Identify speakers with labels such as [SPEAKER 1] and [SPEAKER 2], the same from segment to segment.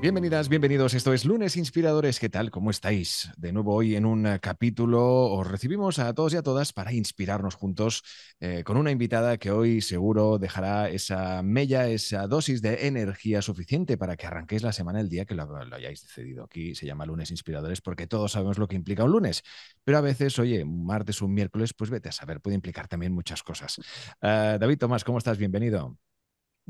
[SPEAKER 1] Bienvenidas, bienvenidos. Esto es Lunes Inspiradores. ¿Qué tal? ¿Cómo estáis? De nuevo hoy en un eh, capítulo os recibimos a todos y a todas para inspirarnos juntos eh, con una invitada que hoy seguro dejará esa mella, esa dosis de energía suficiente para que arranquéis la semana el día que lo, hayáis decidido. Aquí se llama Lunes Inspiradores porque todos sabemos lo que implica un lunes, pero a veces, oye, un martes, un miércoles, pues vete a saber, puede implicar también muchas cosas. Ah, David Tomás, ¿cómo estás? Bienvenido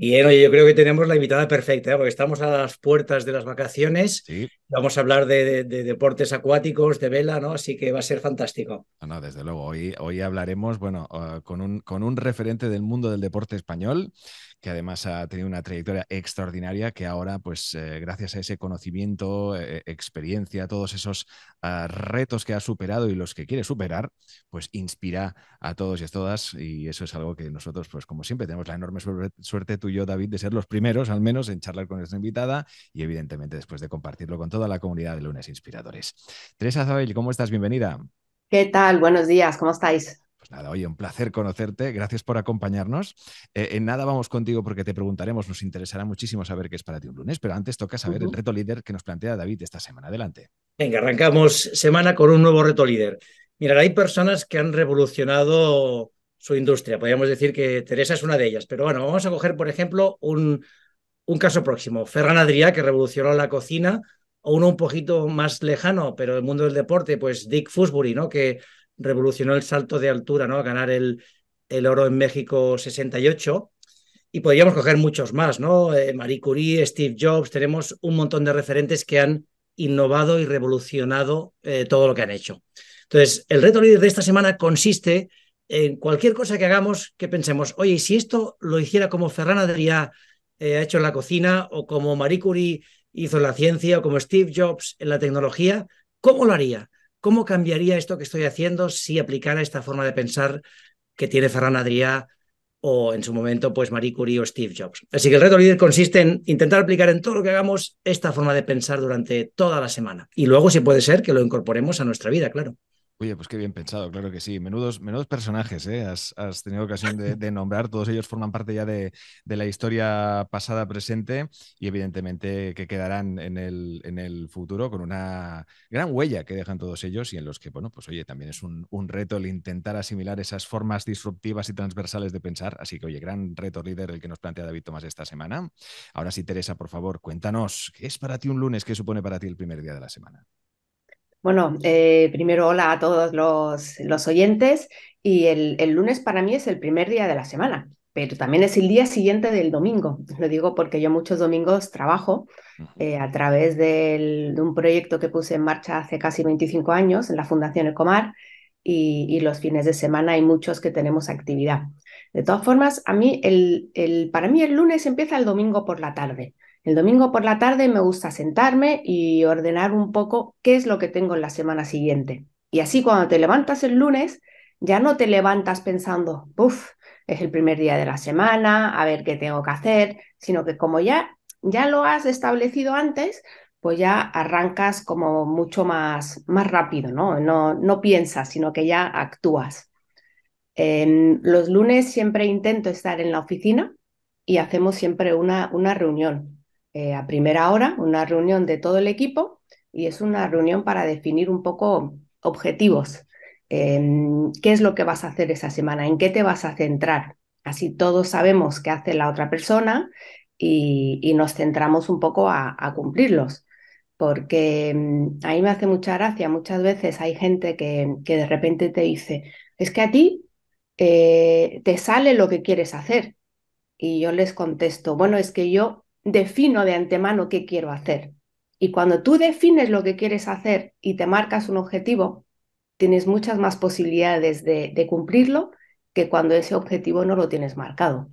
[SPEAKER 2] y yo creo que tenemos la invitada perfecta, ¿eh? porque estamos a las puertas de las vacaciones. Vamos a hablar de, deportes acuáticos, de vela, ¿no? Así que va a ser fantástico.
[SPEAKER 1] No, desde luego. Hoy, hoy hablaremos, bueno, ah, con, un, con un referente del mundo del deporte español que además ha tenido una trayectoria extraordinaria que ahora, pues eh, gracias a ese conocimiento, eh, experiencia, todos esos ah, retos que ha superado y los que quiere superar, pues inspira a todos y a todas y eso es algo que nosotros, pues como siempre, tenemos la enorme suerte, tú y yo, David, de ser los primeros, al menos, en charlar con nuestra invitada y evidentemente después de compartirlo con toda la comunidad de Lunes Inspiradores. Teresa Zabel, ¿cómo estás? Bienvenida.
[SPEAKER 3] ¿Qué tal? Buenos días, ¿cómo estáis?
[SPEAKER 1] Pues nada, oye, un placer conocerte. Gracias por acompañarnos. Eh, en nada vamos contigo porque te preguntaremos, nos interesará muchísimo saber qué es para ti un lunes, pero antes toca saber el reto líder que nos plantea David esta semana. Adelante.
[SPEAKER 2] Venga, arrancamos semana con un nuevo reto líder. Mira, hay personas que han revolucionado su industria. Podríamos decir que Teresa es una de ellas, pero bueno, vamos a coger, por ejemplo, un, un caso próximo. Ferran Adrià, que revolucionó la cocina, o uno un poquito más lejano, pero el mundo del deporte, pues Dick Fusbury, ¿no? Que revolucionó el salto de altura, ¿no? ganar el, el oro en México 68. Y podríamos coger muchos más, ¿no? Eh, Marie Curie, Steve Jobs, tenemos un montón de referentes que han innovado y revolucionado eh, todo lo que han hecho. Entonces, el reto líder de esta semana consiste en cualquier cosa que hagamos que pensemos, oye, si esto lo hiciera como Ferran Adrià eh, ha hecho en la cocina o como Marie Curie hizo en la ciencia o como Steve Jobs en la tecnología, ¿cómo lo haría? ¿Cómo cambiaría esto que estoy haciendo si aplicara esta forma de pensar que tiene Ferran Adrià o en su momento pues Marie Curie o Steve Jobs? Así que el reto líder consiste en intentar aplicar en todo lo que hagamos esta forma de pensar durante toda la semana. Y luego, si puede ser, que lo incorporemos a nuestra vida, claro.
[SPEAKER 1] Oye, pues qué bien pensado, claro
[SPEAKER 2] que sí. Menudos, menudos
[SPEAKER 1] personajes, ¿eh? has, tenido ocasión de, nombrar. Todos ellos forman parte ya de, la historia pasada, presente y evidentemente que quedarán en el, futuro con una gran huella que dejan todos ellos y en los que, bueno, pues oye, también es un, un reto el intentar asimilar esas formas disruptivas y transversales de pensar. Así que, oye, gran reto líder el que nos plantea David Tomás esta semana. Ahora sí, Teresa, por favor, cuéntanos, ¿qué es para ti un lunes? ¿Qué supone para ti el primer día de la semana?
[SPEAKER 3] Bueno, eh, primero hola a todos los, los oyentes y el, lunes para mí es el primer día de la semana, pero también es el día siguiente del domingo. Lo digo porque yo muchos domingos trabajo eh, a través de un proyecto que puse en marcha hace casi 25 años en la Fundación Ecomar y, y los fines de semana hay muchos que tenemos actividad. De todas formas, a mí el, el, para mí el lunes empieza el domingo por la tarde. El domingo por la tarde me gusta sentarme y ordenar un poco qué es lo que tengo en la semana siguiente. Y así cuando te levantas el lunes, ya no te levantas pensando, uff, es el primer día de la semana, a ver qué tengo que hacer, sino que como ya, ya lo has establecido antes, pues ya arrancas como mucho más, más rápido, ¿no? ¿no? No piensas, sino que ya actúas. los lunes siempre intento estar en la oficina y hacemos siempre una, una reunión. Eh, a primera hora una reunión de todo el equipo y es una reunión para definir un poco objetivos. Em, ¿Qué es lo que vas a hacer esa semana? ¿En qué te vas a centrar? Así todos sabemos qué hace la otra persona y, nos centramos un poco a, cumplirlos porque em, a mí me hace mucha gracia, muchas veces hay gente que, de repente te dice, es que a ti eh, te sale lo que quieres hacer. Y yo les contesto, bueno, es que yo defino de antemano qué quiero hacer. Y cuando tú defines lo que quieres hacer y te marcas un objetivo, tienes muchas más posibilidades de, de, cumplirlo que cuando ese objetivo no lo tienes marcado.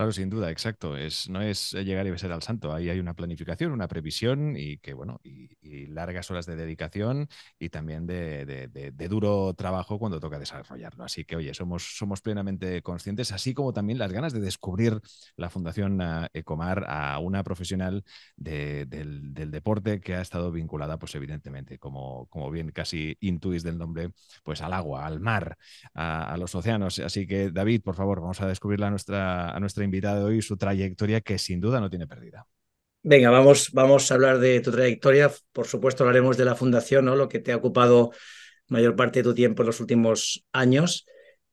[SPEAKER 1] Claro, sin duda, exacto. no es eh, llegar y besar al santo. Ahí hay una planificación, una previsión y que bueno, y, largas horas de dedicación y también de, duro trabajo cuando toca desarrollarlo. Así que, oye, somos, plenamente conscientes, así como también las ganas de descubrir la Fundación ah, Ecomar a una profesional del, deporte que ha estado vinculada, pues evidentemente, como, bien casi intuís del nombre, pues al agua, al mar, a, los océanos. Así que, David, por favor, vamos a descubrirla a nuestra, a nuestra invitado de hoy, su trayectoria que sin duda no tiene pérdida.
[SPEAKER 2] Venga, vamos, vamos a hablar de tu trayectoria. Por supuesto, hablaremos de la fundación, ¿no? lo que te ha ocupado mayor parte de tu tiempo en los últimos años.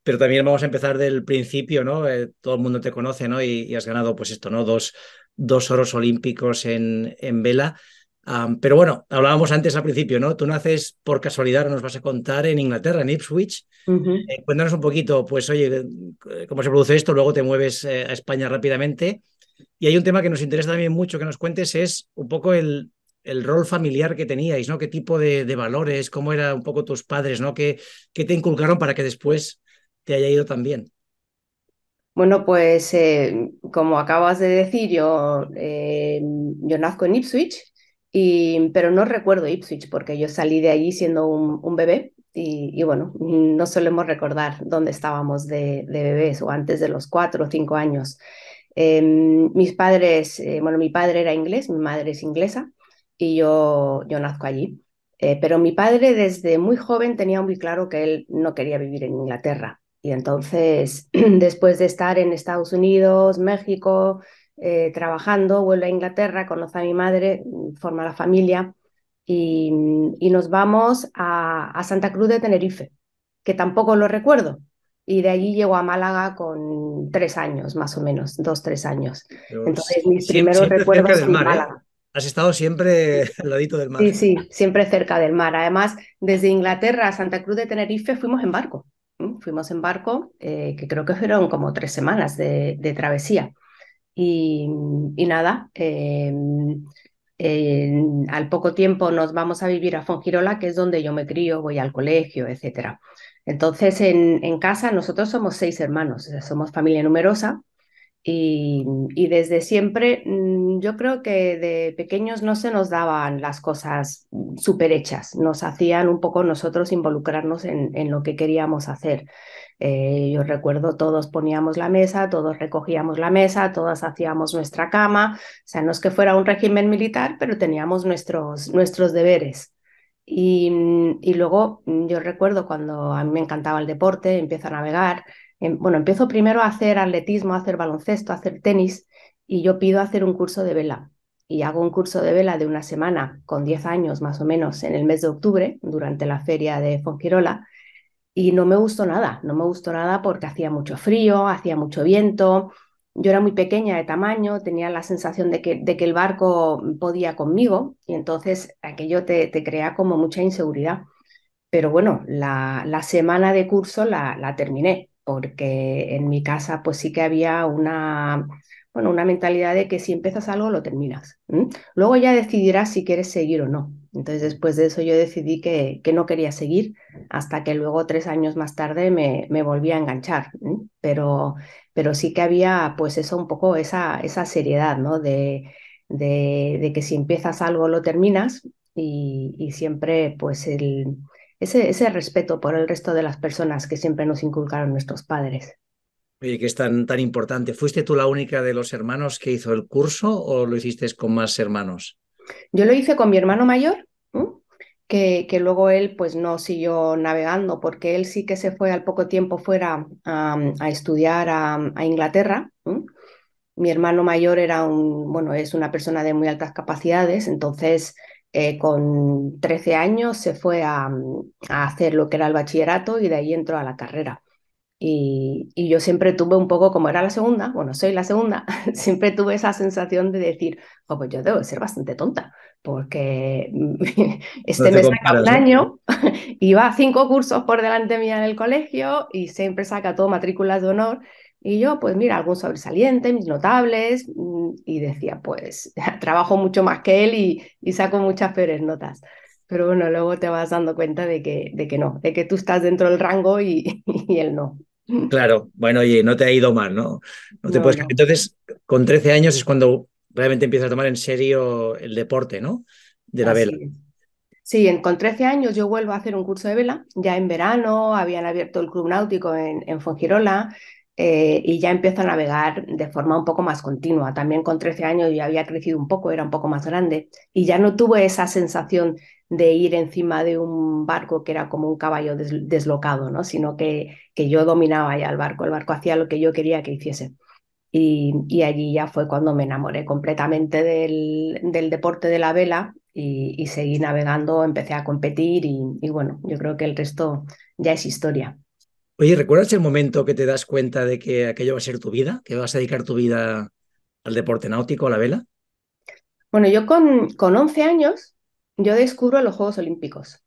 [SPEAKER 2] Pero también vamos a empezar del principio, ¿no? Eh, todo el mundo te conoce, ¿no? Y, has ganado, pues esto, ¿no? Dos, dos oros olímpicos en, en vela pero bueno, hablábamos antes al principio, ¿no? Tú naces por casualidad, nos vas a contar en Inglaterra, en Ipswich. Eh, cuéntanos un poquito, pues, oye, eh, cómo se produce esto, luego te mueves eh, a España rápidamente. Y hay un tema que nos interesa también mucho que nos cuentes, es un poco el, rol familiar que teníais, ¿no? ¿Qué tipo de, valores, cómo eran un poco tus padres, ¿no? ¿Qué, ¿Qué, te inculcaron para que después te haya ido también
[SPEAKER 3] Bueno, pues como acabas de decir, yo, yo nazco en Ipswich y, pero no recuerdo Ipswich porque yo salí de allí siendo un, bebé y, bueno, no solemos recordar dónde estábamos de, bebés o antes de los cuatro o cinco años. Em, mis padres, eh, bueno, mi padre era inglés, mi madre es inglesa y yo, yo nazco allí. Eh, pero mi padre desde muy joven tenía muy claro que él no quería vivir en Inglaterra. Y entonces, después de estar en Estados Unidos, México, eh, trabajando, vuelve a Inglaterra, conoce a mi madre, forma la familia y, nos vamos a, Santa Cruz de Tenerife, que tampoco lo recuerdo. Y de allí llego a Málaga con tres años, más o menos, dos, tres años. Entonces, mis primeros recuerdos mar, ¿eh?
[SPEAKER 2] Has estado siempre al ladito del mar. Sí, sí,
[SPEAKER 3] siempre cerca del mar. Además, desde Inglaterra a Santa Cruz de Tenerife fuimos en barco. Fuimos en barco, eh, que creo que fueron como tres semanas de travesía. Y, nada, eh, al poco tiempo nos vamos a vivir a Fongirola, que es donde yo me crío, voy al colegio, etc. Entonces, en, casa nosotros somos seis hermanos, somos familia numerosa. Y, desde siempre, mm, yo creo que de pequeños no se nos daban las cosas súper hechas, nos hacían un poco nosotros involucrarnos en lo que queríamos hacer. Eh, yo recuerdo, todos poníamos la mesa, todos recogíamos la mesa, todas hacíamos nuestra cama. O sea, no es que fuera un régimen militar, pero teníamos nuestros, nuestros deberes. Y, luego mm, yo recuerdo cuando a mí me encantaba el deporte, empiezo a navegar. Em, bueno, empiezo primero a hacer atletismo, a hacer baloncesto, a hacer tenis y yo pido hacer un curso de vela. Y hago un curso de vela de una semana con 10 años más o menos en el mes de octubre durante la feria de Fongirola y no me gustó nada, no me gustó nada porque hacía mucho frío, hacía mucho viento, yo era muy pequeña de tamaño, tenía la sensación de que, de que el barco podía conmigo y entonces aquello te, te crea como mucha inseguridad. Pero bueno, la, la semana de curso la, la, terminé porque en mi casa pues sí que había una, una mentalidad de que si empiezas algo lo terminas. Luego ya decidirás si quieres seguir o no. Entonces después de eso yo decidí que, no quería seguir hasta que luego tres años más tarde me, volví a enganchar. Pero, pero sí que había pues eso un poco, esa, esa seriedad, ¿no? De, de, que si empiezas algo lo terminas y, y siempre pues el, ese, ese respeto por el resto de las personas que siempre nos inculcaron nuestros padres.
[SPEAKER 2] Oye, que es tan, tan importante. ¿Fuiste tú la única de los hermanos que hizo el curso o lo hiciste con más hermanos?
[SPEAKER 3] Yo lo hice con mi hermano mayor, que, que, luego él pues no siguió navegando porque él sí que se fue al poco tiempo fuera a, estudiar a, Inglaterra. Mi hermano mayor era un, bueno, es una persona de muy altas capacidades, entonces eh, con 13 años se fue a hacer lo que era el bachillerato y de ahí entró a la carrera. Y, yo siempre tuve un poco, como era la segunda, bueno, soy la segunda, siempre tuve esa sensación de decir, oh, pues yo debo ser bastante tonta, porque este mes me saca un ¿eh? año, iba cinco cursos por delante mía en el colegio y siempre saca todo matrículas de honor. Y yo, pues mira, algún sobresaliente, mis notables, mm, y decía, pues trabajo mucho más que él y, saco muchas peores notas. Pero bueno, luego te vas dando cuenta de que, de que no, de que tú estás dentro del rango y él no.
[SPEAKER 2] Claro, bueno, oye, no te ha ido mal, ¿no? no te puedes... Entonces, con 13 años es cuando realmente empiezas a tomar en serio el deporte, ¿no? De la vela.
[SPEAKER 3] Sí, con 13 años yo vuelvo a hacer un curso de vela, ya en verano, habían abierto el club náutico en, en Fongirola, eh, y ya empiezo a navegar de forma un poco más continua. También con 13 años ya había crecido un poco, era un poco más grande y ya no tuve esa sensación de ir encima de un barco que era como un caballo deslocado, ¿no? sino que, que yo dominaba ya el barco, el barco hacía lo que yo quería que hiciese. Y, y allí ya fue cuando me enamoré completamente del, del deporte de la vela y, y, seguí navegando, empecé a competir y, bueno, yo creo que el resto ya es historia.
[SPEAKER 2] Oye, ¿recuerdas el momento que te das cuenta de que aquello va a ser tu vida, que vas a dedicar tu vida al deporte náutico, a la vela?
[SPEAKER 3] Bueno, yo con, con 11 años yo descubro los Juegos Olímpicos.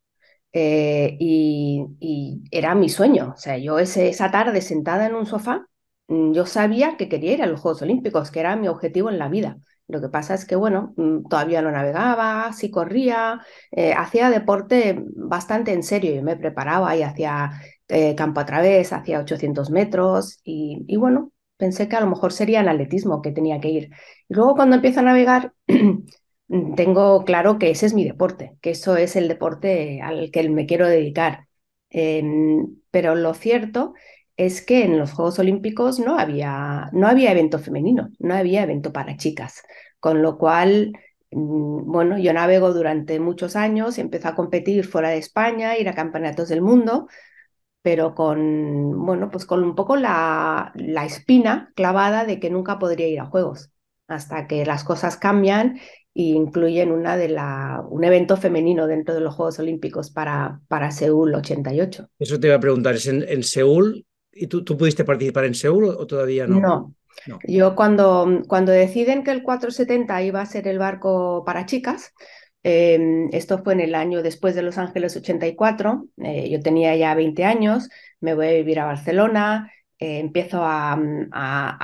[SPEAKER 3] Eh, y, era mi sueño. O sea, yo esa tarde sentada en un sofá, mm, yo sabía que quería ir a los Juegos Olímpicos, que era mi objetivo en la vida. Lo que pasa es que, bueno, mm, todavía no navegaba, sí corría, eh, hacía deporte bastante en serio. Yo me preparaba y hacía eh, campo a través, hacía 800 metros y, bueno, pensé que a lo mejor sería el atletismo que tenía que ir. Y luego cuando empiezo a navegar, Mm, tengo claro que ese es mi deporte, que eso es el deporte al que me quiero dedicar. Em, pero lo cierto es que en los Juegos Olímpicos no había, no había evento femenino, no había evento para chicas, con lo cual, mm, bueno, yo navego durante muchos años, empecé a competir fuera de España, ir a campeonatos del mundo, pero con, bueno, pues con un poco la, la espina clavada de que nunca podría ir a Juegos, hasta que las cosas cambian incluyen una de la, un evento femenino dentro de los Juegos Olímpicos para, para Seúl 88.
[SPEAKER 2] Eso te iba a preguntar, ¿es en, Seúl? ¿Y tú, pudiste participar en Seúl o todavía no?
[SPEAKER 3] No. Yo cuando, cuando deciden que el 470 iba a ser el barco para chicas, em, esto fue en el año después de Los Ángeles 84, eh, yo tenía ya 20 años, me voy a vivir a Barcelona, eh, empiezo a,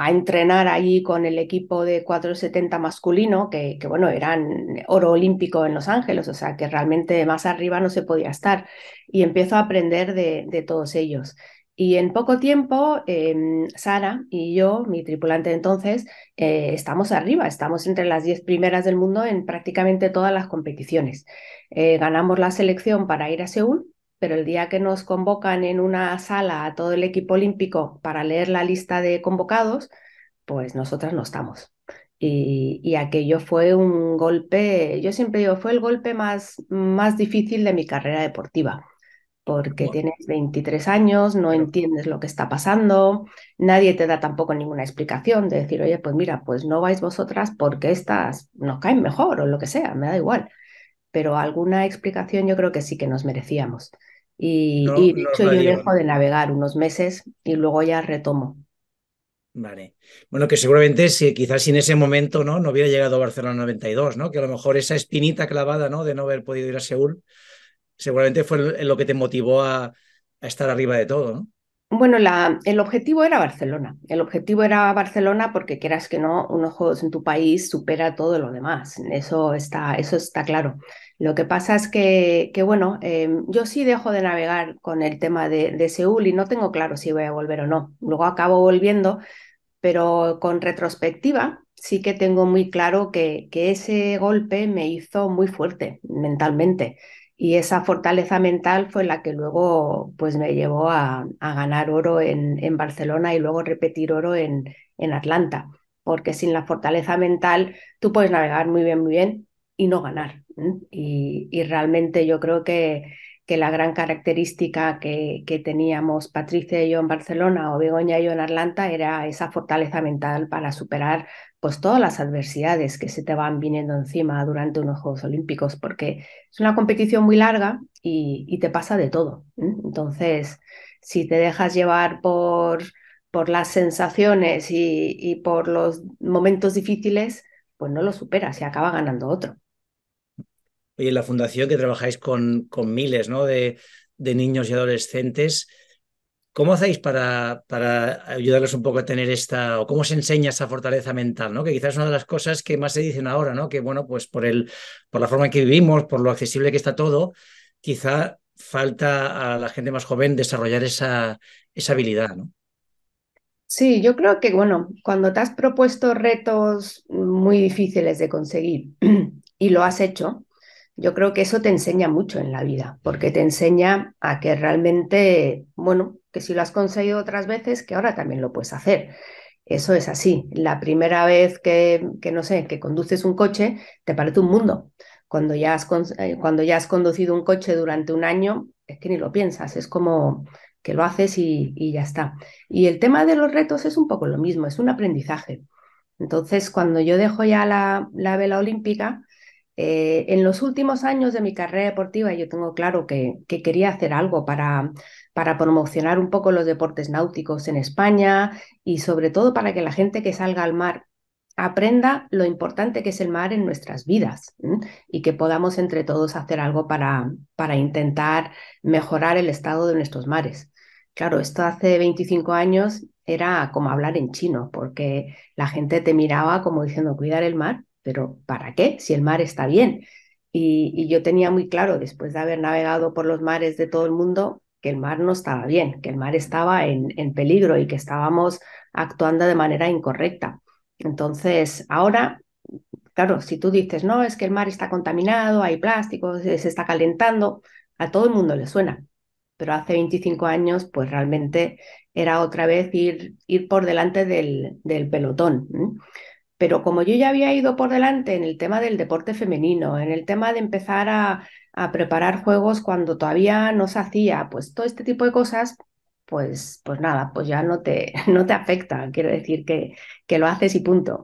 [SPEAKER 3] entrenar allí con el equipo de 470 masculino, que, bueno, eran oro olímpico en Los Ángeles, o sea que realmente más arriba no se podía estar, y empiezo a aprender de, todos ellos. Y en poco tiempo, em, Sara y yo, mi tripulante entonces, eh, estamos arriba, estamos entre las 10 primeras del mundo en prácticamente todas las competiciones. Eh, ganamos la selección para ir a Seúl pero el día que nos convocan en una sala a todo el equipo olímpico para leer la lista de convocados, pues nosotras no estamos. Y, aquello fue un golpe, yo siempre digo, fue el golpe más, más difícil de mi carrera deportiva, porque tienes 23 años, no entiendes lo que está pasando, nadie te da tampoco ninguna explicación de decir, oye, pues mira, pues no vais vosotras porque estas nos caen mejor o lo que sea, me da igual, pero alguna explicación yo creo que sí que nos merecíamos. Y, de hecho yo dejo de navegar unos meses y luego ya retomo.
[SPEAKER 2] Vale. Bueno, que seguramente si, quizás en ese momento ¿no? no hubiera llegado a Barcelona 92, ¿no? Que a lo mejor esa espinita clavada ¿no? de no haber podido ir a Seúl, seguramente fue lo que te motivó a, a estar arriba de todo, ¿no?
[SPEAKER 3] Bueno, el objetivo era Barcelona. El objetivo era Barcelona porque quieras que no, un juegos en tu país supera todo lo demás. Eso está, eso está claro. Lo que pasa es que, que bueno, eh, yo sí dejo de navegar con el tema de, Seúl y no tengo claro si voy a volver o no. Luego acabo volviendo, pero con retrospectiva sí que tengo muy claro que, que ese golpe me hizo muy fuerte mentalmente. Y esa fortaleza mental fue la que luego pues, me llevó a, ganar oro en, en, Barcelona y luego repetir oro en, en Atlanta. Porque sin la fortaleza mental tú puedes navegar muy bien, muy bien y no ganar. Y, y realmente yo creo que que la gran característica que, teníamos Patricia y yo en Barcelona o Begoña y yo en Atlanta era esa fortaleza mental para superar pues todas las adversidades que se te van viniendo encima durante unos Juegos Olímpicos, porque es una competición muy larga y, te pasa de todo. Entonces, si te dejas llevar por, por las sensaciones y, y por los momentos difíciles, pues no lo superas y acaba ganando otro
[SPEAKER 2] en la fundación que trabajáis con, con miles ¿no? de, niños y adolescentes, ¿cómo hacéis para, para, ayudarles un poco a tener esta, o cómo se enseña esa fortaleza mental? ¿no? Que quizás es una de las cosas que más se dicen ahora, ¿no? que bueno, pues por, el, por la forma en que vivimos, por lo accesible que está todo, quizá falta a la gente más joven desarrollar esa, habilidad. ¿no?
[SPEAKER 3] Sí, yo creo que, bueno, cuando te has propuesto retos muy difíciles de conseguir y lo has hecho, yo creo que eso te enseña mucho en la vida, porque te enseña a que realmente, bueno, que si lo has conseguido otras veces, que ahora también lo puedes hacer. Eso es así. La primera vez que, no sé, que conduces un coche, te parece un mundo. Cuando ya, has, eh, cuando ya has conducido un coche durante un año, es que ni lo piensas, es como que lo haces y, ya está. Y el tema de los retos es un poco lo mismo, es un aprendizaje. Entonces, cuando yo dejo ya la, la vela olímpica, eh, en los últimos años de mi carrera deportiva yo tengo claro que, quería hacer algo para, promocionar un poco los deportes náuticos en España y sobre todo para que la gente que salga al mar aprenda lo importante que es el mar en nuestras vidas y que podamos entre todos hacer algo para, para intentar mejorar el estado de nuestros mares. Claro, esto hace 25 años era como hablar en chino, porque la gente te miraba como diciendo cuidar el mar pero ¿para qué? Si el mar está bien. Y, yo tenía muy claro, después de haber navegado por los mares de todo el mundo, que el mar no estaba bien, que el mar estaba en, en peligro y que estábamos actuando de manera incorrecta. Entonces, ahora, claro, si tú dices, no, es que el mar está contaminado, hay plásticos, eh, se, está calentando, a todo el mundo le suena. Pero hace 25 años, pues realmente era otra vez ir, ir por delante del, pelotón. Pero como yo ya había ido por delante en el tema del deporte femenino, en el tema de empezar a, preparar juegos cuando todavía no se hacía, pues todo este tipo de cosas, pues, pues nada, pues ya no te, no te afecta. Quiero decir que, que lo haces y punto.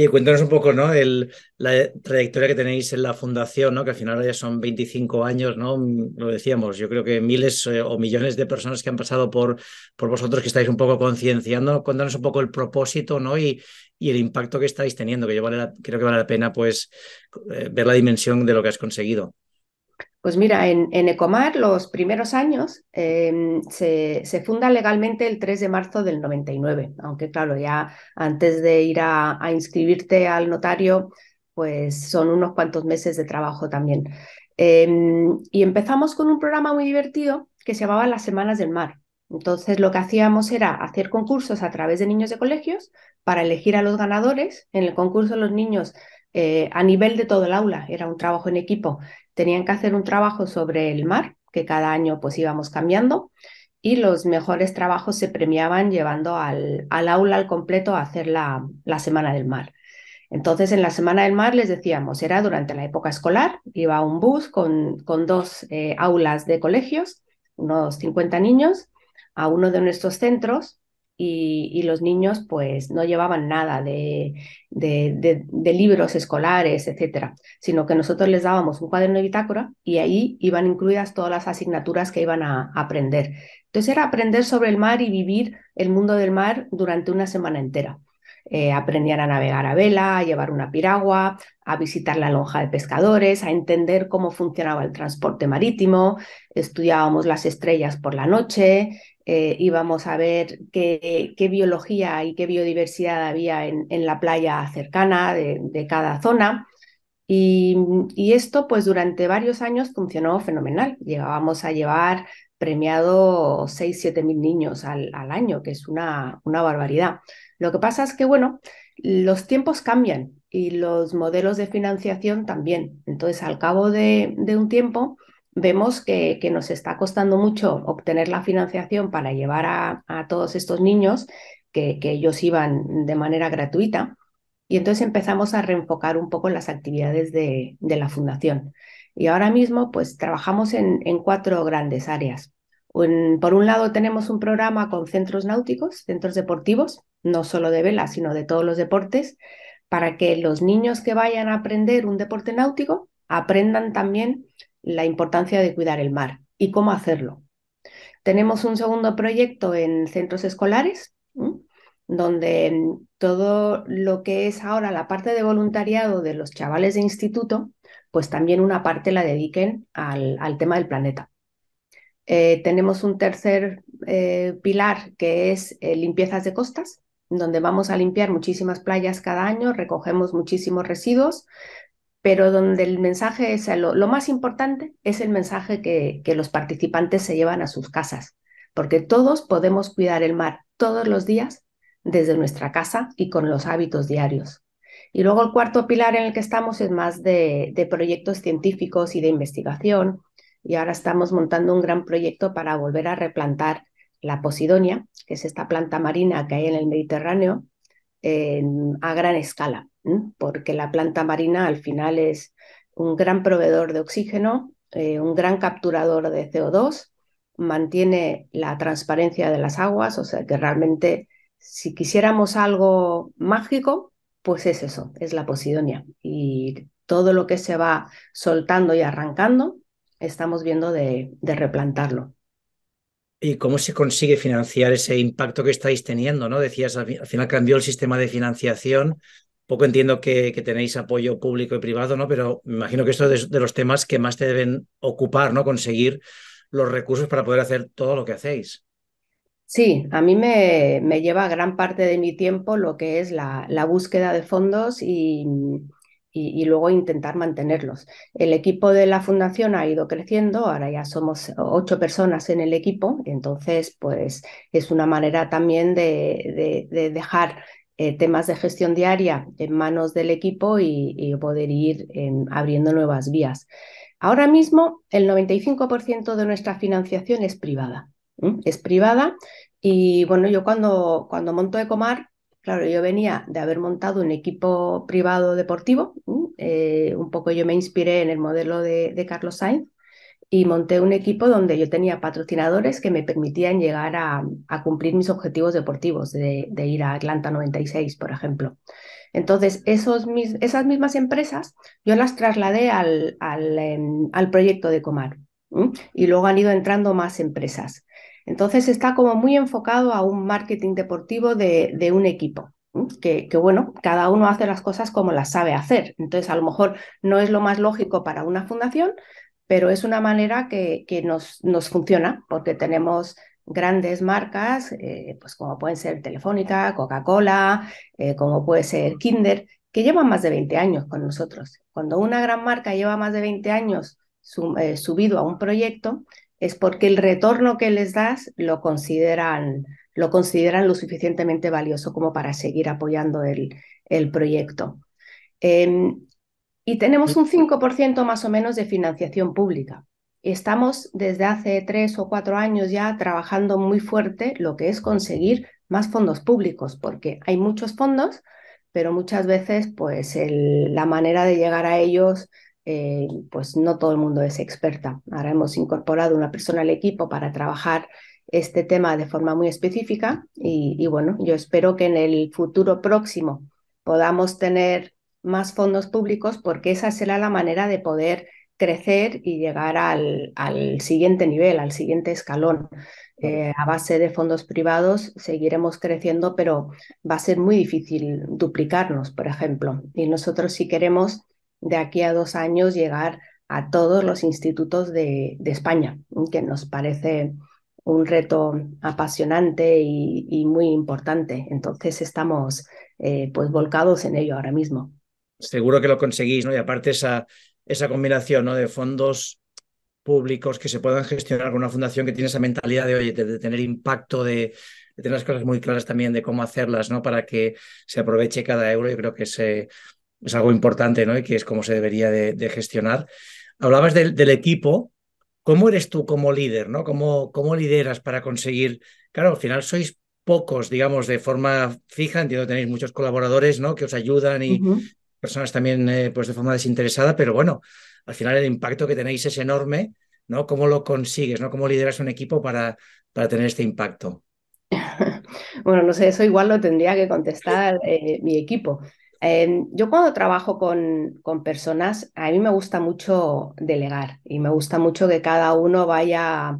[SPEAKER 2] Y cuéntanos un poco, ¿no? la trayectoria que tenéis en la fundación, ¿no? Que al final ya son 25 años, ¿no? Mm, lo decíamos, yo creo que miles eh, o millones de personas que han pasado por, por vosotros, que estáis un poco concienciando. Cuéntanos un poco el propósito, ¿no? Y, y el impacto que estáis teniendo, que yo vale creo que vale la pena, pues, eh, ver la dimensión de lo que has conseguido.
[SPEAKER 3] Pues mira, en, Ecomar los primeros años eh, se, funda legalmente el 3 de marzo del 99, aunque claro, ya antes de ir a, inscribirte al notario, pues son unos cuantos meses de trabajo también. Em, y empezamos con un programa muy divertido que se llamaba Las Semanas del Mar. Entonces lo que hacíamos era hacer concursos a través de niños de colegios para elegir a los ganadores. En el concurso los niños eh, a nivel de todo el aula, era un trabajo en equipo. Tenían que hacer un trabajo sobre el mar, que cada año pues íbamos cambiando, y los mejores trabajos se premiaban llevando al, aula al completo a hacer la, Semana del Mar. Entonces, en la Semana del Mar les decíamos, era durante la época escolar, iba un bus con, dos eh, aulas de colegios, unos 50 niños, a uno de nuestros centros y, los niños pues no llevaban nada de, de, libros escolares, etcétera, sino que nosotros les dábamos un cuaderno de bitácora y ahí iban incluidas todas las asignaturas que iban a, aprender. Entonces era aprender sobre el mar y vivir el mundo del mar durante una semana entera. Eh, aprendían a navegar a vela, a llevar una piragua, a visitar la lonja de pescadores, a entender cómo funcionaba el transporte marítimo, estudiábamos las estrellas por la noche, eh, íbamos a ver qué, biología y qué biodiversidad había en, la playa cercana de, cada zona. Y, esto, pues durante varios años funcionó fenomenal. Llegábamos a llevar premiado 6-7 mil niños al, año, que es una, una barbaridad. Lo que pasa es que, bueno, los tiempos cambian y los modelos de financiación también. Entonces, al cabo de un tiempo, vemos que, nos está costando mucho obtener la financiación para llevar a, todos estos niños, que, ellos iban de manera gratuita, y entonces empezamos a reenfocar un poco las actividades de, la fundación. Y ahora mismo, pues trabajamos en, cuatro grandes áreas. por un lado, tenemos un programa con centros náuticos, centros deportivos, no solo de vela, sino de todos los deportes, para que los niños que vayan a aprender un deporte náutico aprendan también la importancia de cuidar el mar y cómo hacerlo. Tenemos un segundo proyecto en centros escolares, donde mm, todo lo que es ahora la parte de voluntariado de los chavales de instituto, pues también una parte la dediquen al, tema del planeta. Eh, tenemos un tercer eh, pilar que es eh, limpiezas de costas, donde vamos a limpiar muchísimas playas cada año, recogemos muchísimos residuos pero donde el mensaje es, lo, más importante es el mensaje que, los participantes se llevan a sus casas, porque todos podemos cuidar el mar todos los días desde nuestra casa y con los hábitos diarios. Y luego el cuarto pilar en el que estamos es más de, proyectos científicos y de investigación. Y ahora estamos montando un gran proyecto para volver a replantar la posidonia, que es esta planta marina que hay en el Mediterráneo, a gran escala, porque la planta marina al final es un gran proveedor de oxígeno, eh, un gran capturador de CO2, mantiene la transparencia de las aguas, o sea que realmente si quisiéramos algo mágico, pues es eso, es la posidonia. Y todo lo que se va soltando y arrancando, estamos viendo de replantarlo.
[SPEAKER 2] ¿Y cómo se consigue financiar ese impacto que estáis teniendo? ¿no? Decías, al, final cambió el sistema de financiación. Poco entiendo que, tenéis apoyo público y privado, ¿no? Pero me imagino que esto es de, los temas que más te deben ocupar, ¿no? Conseguir los recursos para poder hacer todo lo que hacéis.
[SPEAKER 3] Sí, a mí me, me lleva gran parte de mi tiempo lo que es la, la búsqueda de fondos y, y, luego intentar mantenerlos. El equipo de la fundación ha ido creciendo, ahora ya somos ocho personas en el equipo, entonces pues es una manera también de, dejar eh, temas de gestión diaria en manos del equipo y, poder ir em, abriendo nuevas vías. Ahora mismo el 95% de nuestra financiación es privada. Es privada y bueno, yo cuando, cuando monto Ecomar Claro, yo venía de haber montado un equipo privado deportivo, eh, un poco yo me inspiré en el modelo de, Carlos Sainz y monté un equipo donde yo tenía patrocinadores que me permitían llegar a, cumplir mis objetivos deportivos, de, ir a Atlanta 96, por ejemplo. Entonces, esos, esas mismas empresas yo las trasladé al, em, proyecto de Comar. y luego han ido entrando más empresas. Entonces está como muy enfocado a un marketing deportivo de, un equipo. Que, bueno, cada uno hace las cosas como las sabe hacer. Entonces, a lo mejor no es lo más lógico para una fundación, pero es una manera que, nos, nos, funciona, porque tenemos grandes marcas, eh, pues como pueden ser Telefónica, Coca-Cola, eh, como puede ser Kinder, que llevan más de 20 años con nosotros. Cuando una gran marca lleva más de 20 años eh, subido a un proyecto, es porque el retorno que les das lo consideran, lo, consideran lo suficientemente valioso como para seguir apoyando el, proyecto. Em, y tenemos un 5% más o menos de financiación pública. Estamos desde hace tres o cuatro años ya trabajando muy fuerte lo que es conseguir más fondos públicos, porque hay muchos fondos, pero muchas veces pues la manera de llegar a ellos eh, pues no todo el mundo es experta. Ahora hemos incorporado una persona al equipo para trabajar este tema de forma muy específica y, bueno, yo espero que en el futuro próximo podamos tener más fondos públicos porque esa será la manera de poder crecer y llegar al, siguiente nivel, al siguiente escalón. Eh, a base de fondos privados seguiremos creciendo, pero va a ser muy difícil duplicarnos, por ejemplo. Y nosotros si queremos de aquí a dos años llegar a todos los institutos de, España, que nos parece un reto apasionante y, muy importante. Entonces estamos eh, pues volcados en ello ahora mismo.
[SPEAKER 2] Seguro que lo conseguís, ¿no? Y aparte esa, esa combinación ¿no? de fondos públicos que se puedan gestionar con una fundación que tiene esa mentalidad de, oye, de, tener impacto, de, tener las cosas muy claras también, de cómo hacerlas, ¿no? Para que se aproveche cada euro, yo creo que se es algo importante, ¿no? Y que es como se debería de, gestionar. Hablabas del, equipo. ¿Cómo eres tú como líder, ¿no? ¿Cómo, ¿Cómo lideras para conseguir? Claro, al final sois pocos, digamos, de forma fija. Entiendo que tenéis muchos colaboradores, ¿no? Que os ayudan y personas también, eh, pues, de forma desinteresada. Pero bueno, al final el impacto que tenéis es enorme, ¿no? ¿Cómo lo consigues, ¿no? ¿Cómo lideras un equipo para, para tener este impacto?
[SPEAKER 3] Bueno, no sé, eso igual lo tendría que contestar eh, mi equipo. Em, yo cuando trabajo con, personas, a mí me gusta mucho delegar y me gusta mucho que cada uno vaya,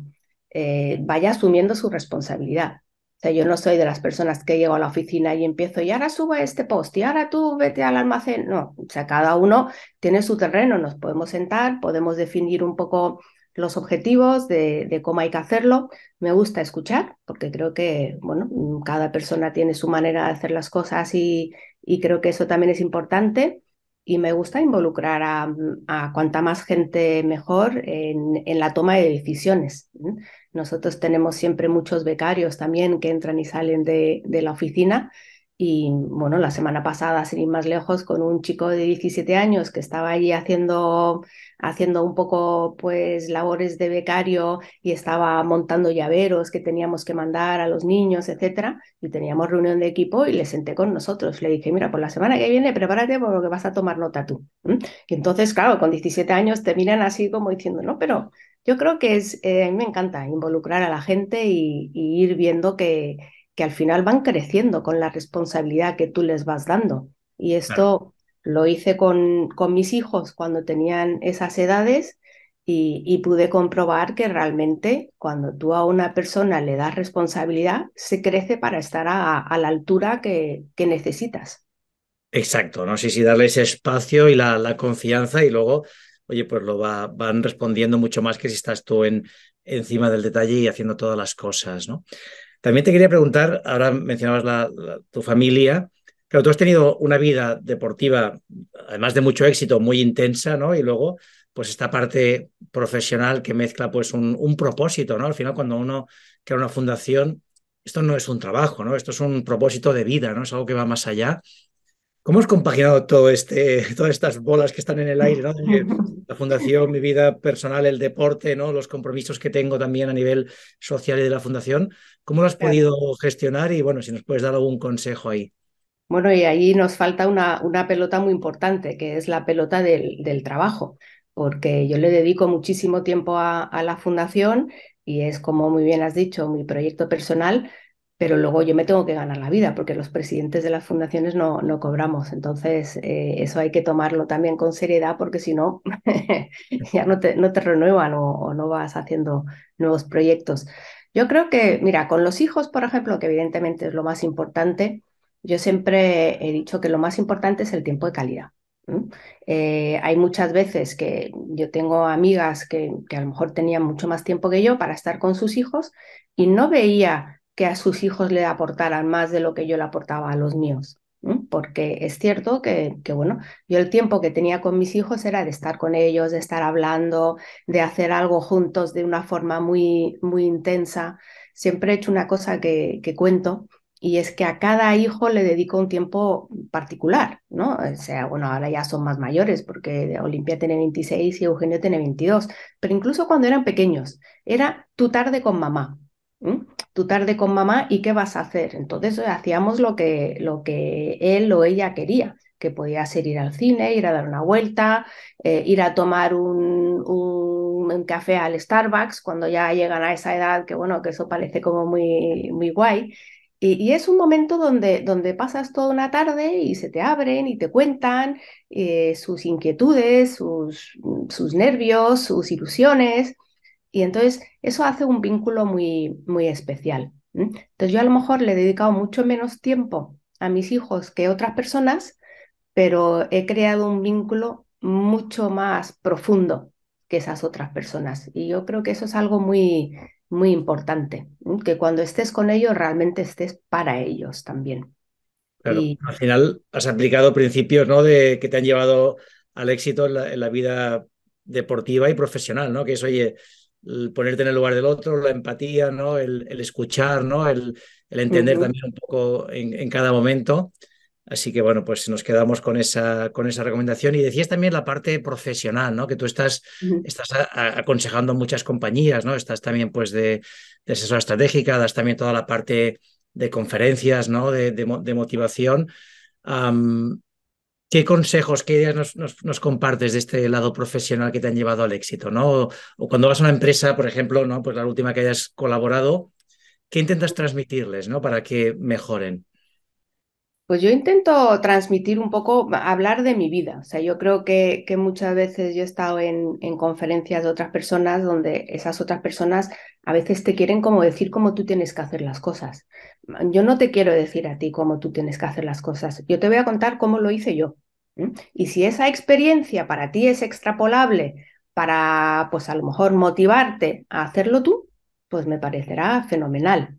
[SPEAKER 3] eh, vaya asumiendo su responsabilidad. O sea, yo no soy de las personas que llego a la oficina y empiezo, y ahora sube este post, y ahora tú vete al almacén. No, o sea, cada uno tiene su terreno, nos podemos sentar, podemos definir un poco los objetivos, de, de cómo hay que hacerlo. Me gusta escuchar, porque creo que, bueno, cada persona tiene su manera de hacer las cosas y, y creo que eso también es importante y me gusta involucrar a, cuanta más gente mejor en, la toma de decisiones. Nosotros tenemos siempre muchos becarios también que entran y salen de la oficina y bueno, la semana pasada, sin ir más lejos, con un chico de 17 años que estaba allí haciendo, haciendo un poco pues labores de becario y estaba montando llaveros que teníamos que mandar a los niños, etcétera, y teníamos reunión de equipo y le senté con nosotros. Le dije, mira, por la semana que viene prepárate porque vas a tomar nota tú. Y entonces, claro, con 17 años te miran así como diciendo, no, pero yo creo que es, eh, a mí me encanta involucrar a la gente y, y ir viendo que que al final van creciendo con la responsabilidad que tú les vas dando. Y esto lo hice con, con, mis hijos cuando tenían esas edades y, pude comprobar que realmente cuando tú a una persona le das responsabilidad, se crece para estar a, la altura que, necesitas.
[SPEAKER 2] Exacto, no sé si darle ese espacio y la, confianza y luego, oye, pues lo van respondiendo mucho más que si estás tú en, encima del detalle y haciendo todas las cosas, ¿no? También te quería preguntar, ahora mencionabas la, tu familia, claro, tú has tenido una vida deportiva, además de mucho éxito, muy intensa, ¿no? Y luego, pues esta parte profesional que mezcla pues un, un propósito, ¿no? Al final, cuando uno crea una fundación, esto no es un trabajo, ¿no? Esto es un propósito de vida, ¿no? Es algo que va más allá. ¿Cómo has compaginado todo este, todas estas bolas que están en el aire? La fundación, mi vida personal, el deporte, los compromisos que tengo también a nivel social y de la fundación. ¿Cómo lo has podido gestionar? Y bueno, si nos puedes dar algún consejo ahí.
[SPEAKER 3] Bueno, y ahí nos falta una, una pelota muy importante, que es la pelota del, trabajo, porque yo le dedico muchísimo tiempo a la fundación y es, como muy bien has dicho, mi proyecto personal, pero luego yo me tengo que ganar la vida porque los presidentes de las fundaciones no, no cobramos. Entonces, eh, eso hay que tomarlo también con seriedad porque si no, ya no te, renuevan o, no vas haciendo nuevos proyectos. Yo creo que, mira, con los hijos, por ejemplo, que evidentemente es lo más importante, yo siempre he dicho que lo más importante es el tiempo de calidad. Eh, hay muchas veces que yo tengo amigas que, que a lo mejor tenían mucho más tiempo que yo para estar con sus hijos y no veía que a sus hijos le aportaran más de lo que yo le aportaba a los míos. Porque es cierto que, bueno, yo el tiempo que tenía con mis hijos era de estar con ellos, de estar hablando, de hacer algo juntos de una forma muy, muy intensa. Siempre he hecho una cosa que, que cuento, y es que a cada hijo le dedico un tiempo particular, ¿no? O sea, bueno, ahora ya son más mayores porque Olimpia tiene 26 y Eugenio tiene 22, pero incluso cuando eran pequeños, era tu tarde con mamá tu tarde con mamá y qué vas a hacer. Entonces eh, hacíamos lo que, lo que él o ella quería, que podía ser ir al cine, ir a dar una vuelta, eh, ir a tomar un, café al Starbucks cuando ya llegan a esa edad, que bueno, que eso parece como muy, muy guay. Y, es un momento donde, donde pasas toda una tarde y se te abren y te cuentan eh, sus inquietudes, sus, sus nervios, sus ilusiones. Y entonces eso hace un vínculo muy, muy especial. Entonces yo a lo mejor le he dedicado mucho menos tiempo a mis hijos que otras personas, pero he creado un vínculo mucho más profundo que esas otras personas. Y yo creo que eso es algo muy, muy importante, que cuando estés con ellos realmente estés para ellos también.
[SPEAKER 2] al final has aplicado principios ¿no? de, que te han llevado al éxito en la, vida deportiva y profesional, ¿no? Que es, oye, el ponerte en el lugar del otro, la empatía, ¿no? el, escuchar, ¿no? el, entender también un poco en, cada momento. Así que bueno, pues nos quedamos con esa, con esa recomendación. Y decías también la parte profesional, ¿no? Que tú estás, estás aconsejando muchas compañías, ¿no? Estás también pues de, de asesora estratégica, das también toda la parte de conferencias, ¿no? De, motivación. ¿Qué consejos, qué ideas nos, compartes de este lado profesional que te han llevado al éxito? ¿no? O, cuando vas a una empresa, por ejemplo, ¿no? pues la última que hayas colaborado, ¿qué intentas transmitirles ¿no? para que mejoren?
[SPEAKER 3] Pues yo intento transmitir un poco, hablar de mi vida. O sea, yo creo que, muchas veces yo he estado en, conferencias de otras personas donde esas otras personas a veces te quieren como decir cómo tú tienes que hacer las cosas. Yo no te quiero decir a ti cómo tú tienes que hacer las cosas. Yo te voy a contar cómo lo hice yo. Y si esa experiencia para ti es extrapolable para, pues a lo mejor, motivarte a hacerlo tú, pues me parecerá fenomenal.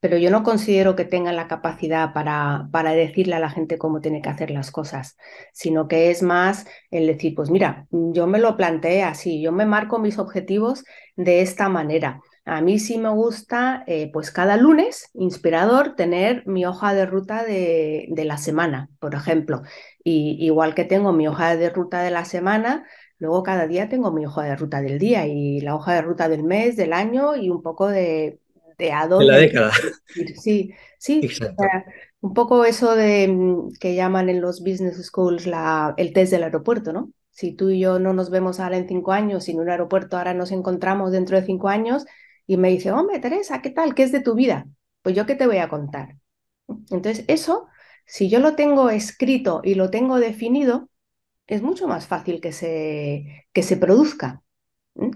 [SPEAKER 3] Pero yo no considero que tenga la capacidad para, para decirle a la gente cómo tiene que hacer las cosas, sino que es más el decir, pues mira, yo me lo planteé así, yo me marco mis objetivos de esta manera. A mí sí me gusta, eh, pues cada lunes, inspirador, tener mi hoja de ruta de, la semana, por ejemplo. Y, igual que tengo mi hoja de ruta de la semana, luego cada día tengo mi hoja de ruta del día y la hoja de ruta del mes, del año y un poco de, de a la década. Sí, sí. un poco eso de mm, que llaman en los business schools la, el test del aeropuerto, ¿no? Si tú y yo no nos vemos ahora en cinco años, en un aeropuerto ahora nos encontramos dentro de cinco años, y me dice, hombre, Teresa, ¿qué tal? ¿Qué es de tu vida? Pues yo qué te voy a contar. Entonces, eso, si yo lo tengo escrito y lo tengo definido, es mucho más fácil que se, que se produzca.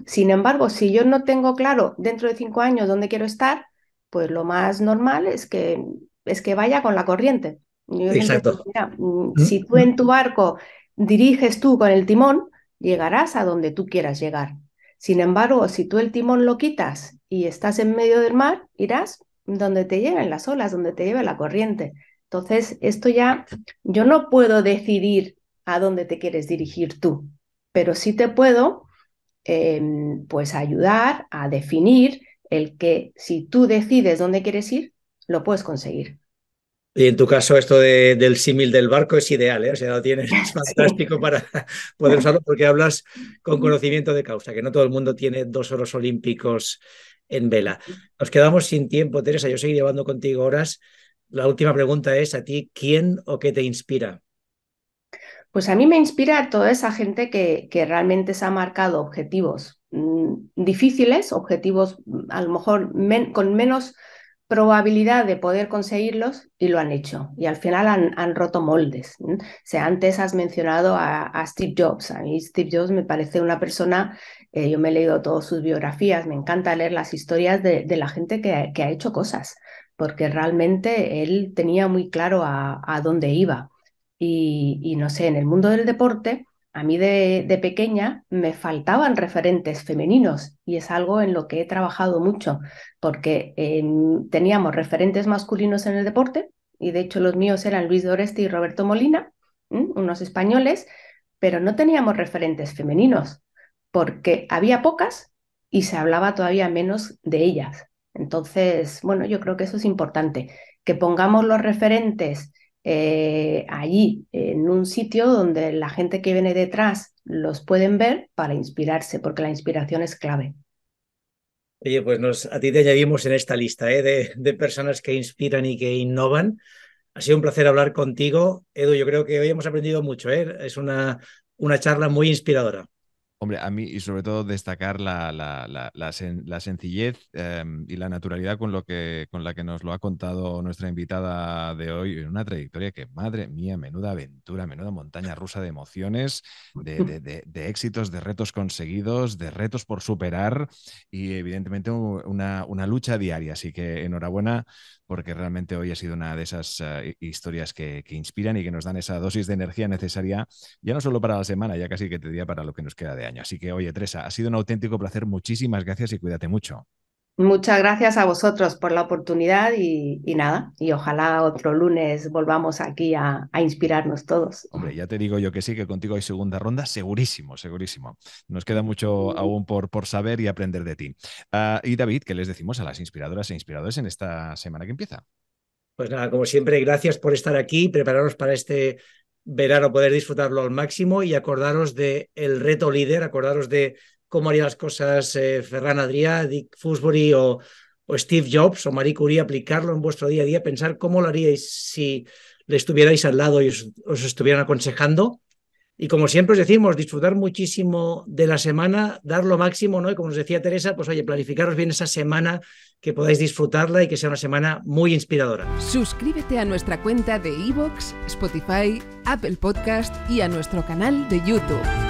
[SPEAKER 3] Sin embargo, si yo no tengo claro dentro de cinco años dónde quiero estar, pues lo más normal es que, es que vaya con la corriente. Exacto. Mm, mm, si tú mm. en tu barco diriges tú con el timón, llegarás a donde tú quieras llegar. Sin embargo, si tú el timón lo quitas y estás en medio del mar, irás donde te lleven las olas, donde te lleve la corriente. Entonces, esto ya, yo no puedo decidir a dónde te quieres dirigir tú, pero sí te puedo, em, pues, ayudar a definir el que si tú decides dónde quieres ir, lo puedes conseguir.
[SPEAKER 2] Y en tu caso, esto del símil del barco es ideal, ¿eh? o sea, lo tienes, es fantástico para poder usarlo porque hablas con conocimiento de causa, que no todo el mundo tiene dos oros olímpicos en vela. Nos quedamos sin tiempo, Teresa. Yo seguiré llevando contigo horas. La última pregunta es a ti, ¿quién o qué te inspira?
[SPEAKER 3] Pues a mí me inspira toda esa gente que, que realmente se ha marcado objetivos mm, difíciles, objetivos mm, a lo mejor con menos probabilidad de poder conseguirlos y lo han hecho. Y al final han, roto moldes. sea, antes has mencionado a, Steve Jobs. A mí Steve Jobs me parece una persona eh, yo me he leído todas sus biografías, me encanta leer las historias de, la gente que, ha hecho cosas, porque realmente él tenía muy claro a, dónde iba. Y, no sé, en el mundo del deporte, a mí de, pequeña me faltaban referentes femeninos y es algo en lo que he trabajado mucho, porque em, teníamos referentes masculinos en el deporte y de hecho los míos eran Luis Doresti y Roberto Molina, unos españoles, pero no teníamos referentes femeninos porque había pocas y se hablaba todavía menos de ellas. Entonces, bueno, yo creo que eso es importante, que pongamos los referentes eh, allí, en un sitio donde la gente que viene detrás los pueden ver para inspirarse, porque la inspiración es clave.
[SPEAKER 2] Oye, pues nos, a ti te añadimos en esta lista ¿eh? de, personas que inspiran y que innovan. Ha sido un placer hablar contigo. Edu, yo creo que hoy hemos aprendido mucho. ¿eh? Es una charla muy inspiradora.
[SPEAKER 1] Hombre, a mí y sobre todo destacar la, sencillez em, y la naturalidad con, lo que, con la que nos lo ha contado nuestra invitada de hoy, en una trayectoria que, madre mía, menuda aventura, menuda montaña rusa de emociones, de, éxitos, de retos conseguidos, de retos por superar y evidentemente una, una lucha diaria. Así que enhorabuena porque realmente hoy ha sido una de esas eh, historias que, que, inspiran y que nos dan esa dosis de energía necesaria, ya no solo para la semana, ya casi que te diría para lo que nos queda de año. Así que, oye, Teresa, ha sido un auténtico placer. Muchísimas gracias y cuídate mucho.
[SPEAKER 3] Muchas gracias a vosotros por la oportunidad y, nada, y ojalá otro lunes volvamos aquí a, inspirarnos todos.
[SPEAKER 1] Hombre, ya te digo yo que sí, que contigo hay segunda ronda, segurísimo, segurísimo. Nos queda mucho aún por, por saber y aprender de ti. Ah, y David, ¿qué les decimos a las inspiradoras e inspiradores en esta
[SPEAKER 2] semana que empieza? Pues nada, como siempre, gracias por estar aquí, prepararos para este verano, poder disfrutarlo al máximo y acordaros del el reto líder, acordaros de cómo haría las cosas eh, Ferran Adrià, Dick Fusbury o, Steve Jobs o Marie Curie, aplicarlo en vuestro día a día, pensar cómo lo haríais si le estuvierais al lado y os, estuvieran aconsejando. Y como siempre os decimos, disfrutar muchísimo de la semana, dar lo máximo, ¿no? Y como os decía Teresa, pues oye, planificaros bien esa semana, que podáis disfrutarla y que sea una semana muy inspiradora.
[SPEAKER 3] Suscríbete a nuestra cuenta de Evox, Spotify, Apple Podcast y a nuestro canal de YouTube.